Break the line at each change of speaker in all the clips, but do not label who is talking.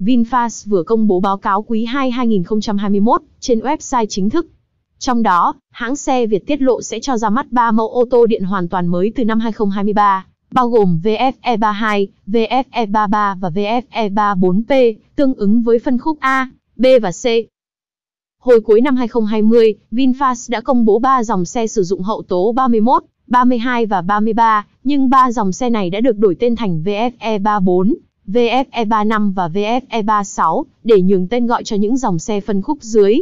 VinFast vừa công bố báo cáo quý 2 2021 trên website chính thức. Trong đó, hãng xe Việt tiết lộ sẽ cho ra mắt 3 mẫu ô tô điện hoàn toàn mới từ năm 2023, bao gồm VFE32, VFE33 và VFE34P, tương ứng với phân khúc A, B và C. Hồi cuối năm 2020, VinFast đã công bố 3 dòng xe sử dụng hậu tố 31, 32 và 33, nhưng ba dòng xe này đã được đổi tên thành VFE34, VFE35 và VFE36 để nhường tên gọi cho những dòng xe phân khúc dưới.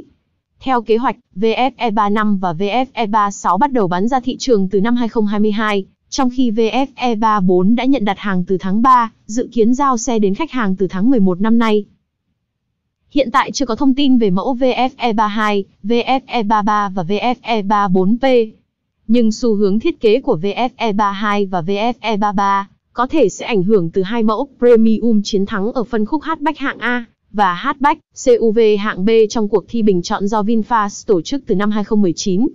Theo kế hoạch, VFE35 và VFE36 bắt đầu bán ra thị trường từ năm 2022, trong khi VFE34 đã nhận đặt hàng từ tháng 3, dự kiến giao xe đến khách hàng từ tháng 11 năm nay. Hiện tại chưa có thông tin về mẫu VFE32, VFE33 và VFE34P. Nhưng xu hướng thiết kế của VFE32 và VFE33 có thể sẽ ảnh hưởng từ hai mẫu Premium chiến thắng ở phân khúc hatchback hạng A và hatchback CUV hạng B trong cuộc thi bình chọn do VinFast tổ chức từ năm 2019.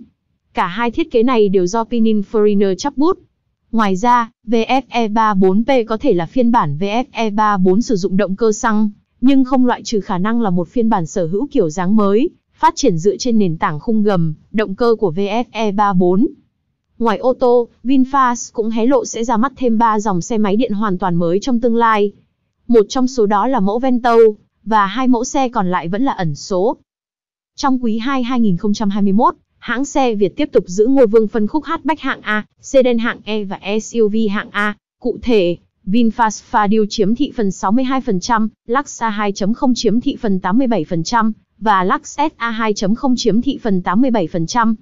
Cả hai thiết kế này đều do Pininfarina chấp bút. Ngoài ra, VFE34P có thể là phiên bản VFE34 sử dụng động cơ xăng, nhưng không loại trừ khả năng là một phiên bản sở hữu kiểu dáng mới, phát triển dựa trên nền tảng khung gầm, động cơ của VFE34. Ngoài ô tô, VinFast cũng hé lộ sẽ ra mắt thêm 3 dòng xe máy điện hoàn toàn mới trong tương lai. Một trong số đó là mẫu Vento, và hai mẫu xe còn lại vẫn là ẩn số. Trong quý 2 2021, hãng xe Việt tiếp tục giữ ngôi vương phân khúc hatchback hạng A, sedan hạng E và SUV hạng A. Cụ thể, VinFast Fadil chiếm thị phần 62%, Lux A2 2.0 chiếm thị phần 87%, và Lux SA2.0 chiếm thị phần 87%.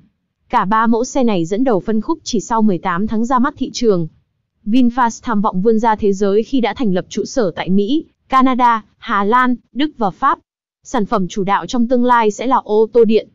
Cả ba mẫu xe này dẫn đầu phân khúc chỉ sau 18 tháng ra mắt thị trường. VinFast tham vọng vươn ra thế giới khi đã thành lập trụ sở tại Mỹ, Canada, Hà Lan, Đức và Pháp. Sản phẩm chủ đạo trong tương lai sẽ là ô tô điện.